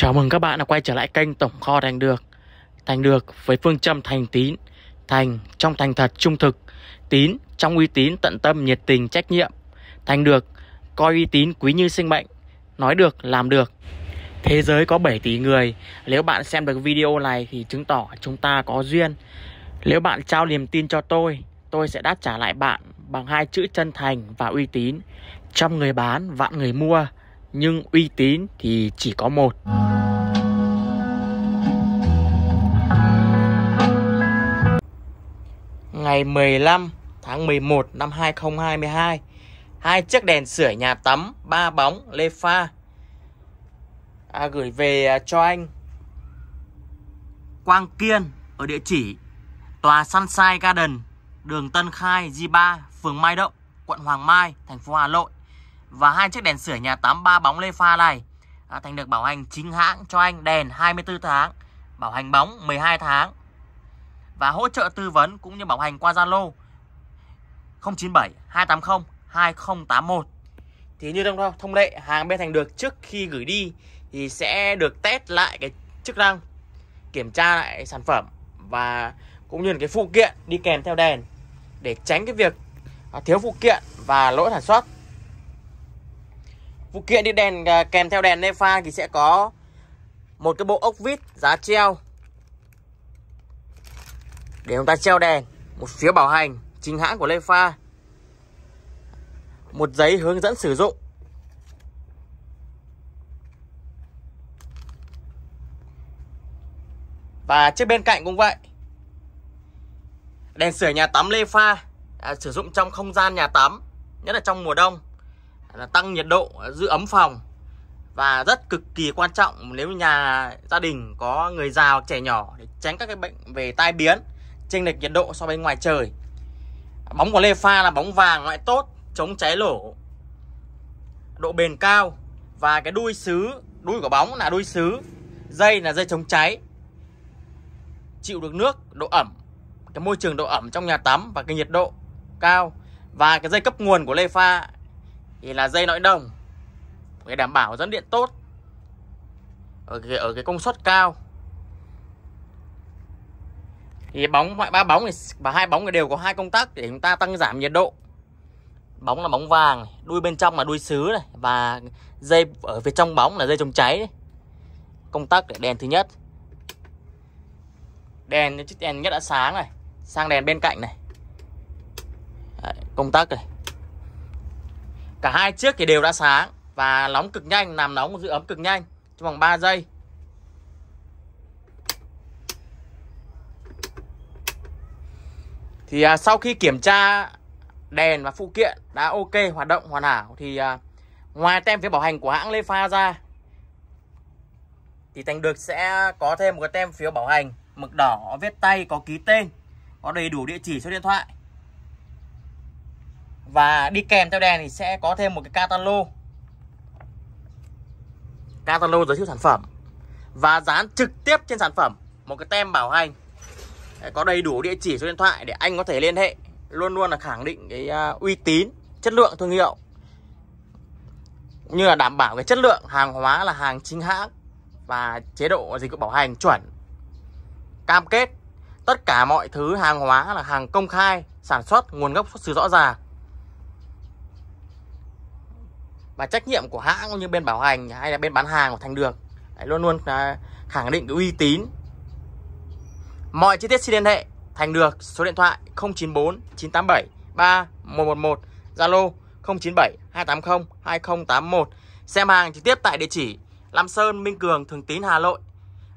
Chào mừng các bạn đã quay trở lại kênh Tổng Kho Thành Được Thành Được với phương châm thành tín Thành trong thành thật trung thực Tín trong uy tín tận tâm nhiệt tình trách nhiệm Thành Được coi uy tín quý như sinh mệnh Nói được làm được Thế giới có 7 tỷ người Nếu bạn xem được video này thì chứng tỏ chúng ta có duyên Nếu bạn trao niềm tin cho tôi Tôi sẽ đáp trả lại bạn bằng hai chữ chân thành và uy tín Trăm người bán, vạn người mua nhưng uy tín thì chỉ có một. ngày 15 tháng 11 năm 2022 hai chiếc đèn sửa nhà tắm ba bóng lê pha à, gửi về à, cho anh Quang Kiên ở địa chỉ tòa Sunshine Garden đường Tân Khai G3 phường Mai Động quận Hoàng Mai thành phố Hà Nội và hai chiếc đèn sửa nhà tắm ba bóng lê pha này à, thành được bảo hành chính hãng cho anh đèn 24 tháng bảo hành bóng 12 tháng và hỗ trợ tư vấn cũng như bảo hành qua Zalo 097 280 2081. Thì như thông thông lệ, hàng bên thành được trước khi gửi đi thì sẽ được test lại cái chức năng, kiểm tra lại sản phẩm và cũng như là cái phụ kiện đi kèm theo đèn để tránh cái việc à, thiếu phụ kiện và lỗi sản xuất. Phụ kiện đi đèn à, kèm theo đèn nepha thì sẽ có một cái bộ ốc vít giá treo để chúng ta treo đèn một phiếu bảo hành chính hãng của Lê một giấy hướng dẫn sử dụng và chiếc bên cạnh cũng vậy đèn sửa nhà tắm Lê à, sử dụng trong không gian nhà tắm nhất là trong mùa đông là tăng nhiệt độ à, giữ ấm phòng và rất cực kỳ quan trọng nếu nhà gia đình có người già hoặc trẻ nhỏ để tránh các cái bệnh về tai biến chênh lệch nhiệt độ so với ngoài trời bóng của Lê Pha là bóng vàng loại tốt chống cháy lổ độ bền cao và cái đuôi sứ đuôi của bóng là đuôi sứ dây là dây chống cháy chịu được nước độ ẩm cái môi trường độ ẩm trong nhà tắm và cái nhiệt độ cao và cái dây cấp nguồn của Lê Pha thì là dây lõi đồng để đảm bảo dẫn điện tốt ở cái, ở cái công suất cao thì bóng ba bóng này và hai bóng này đều có hai công tắc để chúng ta tăng giảm nhiệt độ bóng là bóng vàng đuôi bên trong là đuôi sứ này và dây ở phía trong bóng là dây chống cháy này. công tắc để đèn thứ nhất đèn chiếc đèn nhất đã sáng này sang đèn bên cạnh này Đấy, công tắc này cả hai chiếc thì đều đã sáng và nóng cực nhanh làm nóng giữ ấm cực nhanh trong vòng 3 giây Thì à, sau khi kiểm tra đèn và phụ kiện đã ok hoạt động hoàn hảo thì à, ngoài tem phiếu bảo hành của hãng Lê ra thì Thành Được sẽ có thêm một cái tem phiếu bảo hành mực đỏ viết tay có ký tên có đầy đủ địa chỉ số điện thoại và đi kèm theo đèn thì sẽ có thêm một cái catalog Catalog giới thiệu sản phẩm Và dán trực tiếp trên sản phẩm Một cái tem bảo hành có đầy đủ địa chỉ số điện thoại để anh có thể liên hệ luôn luôn là khẳng định cái à, uy tín chất lượng thương hiệu như là đảm bảo cái chất lượng hàng hóa là hàng chính hãng và chế độ dịch vụ bảo hành chuẩn cam kết tất cả mọi thứ hàng hóa là hàng công khai sản xuất nguồn gốc xuất xứ rõ ràng và trách nhiệm của hãng cũng như bên bảo hành hay là bên bán hàng của thành đường luôn luôn à, khẳng định cái uy tín Mọi chi tiết xin liên hệ Thành được số điện thoại 094 987 3111 Zalo 097 280 2081 Xem hàng trực tiếp tại địa chỉ Lam Sơn, Minh Cường, Thường Tín, Hà Nội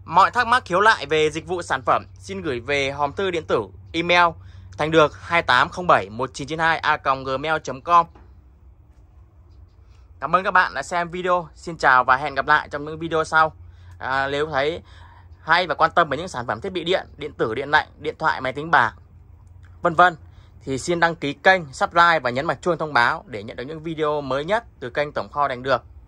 Mọi thắc mắc khiếu lại về dịch vụ sản phẩm xin gửi về hòm thư điện tử email thành được 28071992a@gmail.com. Cảm ơn các bạn đã xem video. Xin chào và hẹn gặp lại trong những video sau. À, nếu thấy hay và quan tâm đến những sản phẩm thiết bị điện, điện tử, điện lạnh, điện thoại, máy tính bảng, vân vân thì xin đăng ký kênh, subscribe và nhấn mặt chuông thông báo để nhận được những video mới nhất từ kênh Tổng kho đánh được.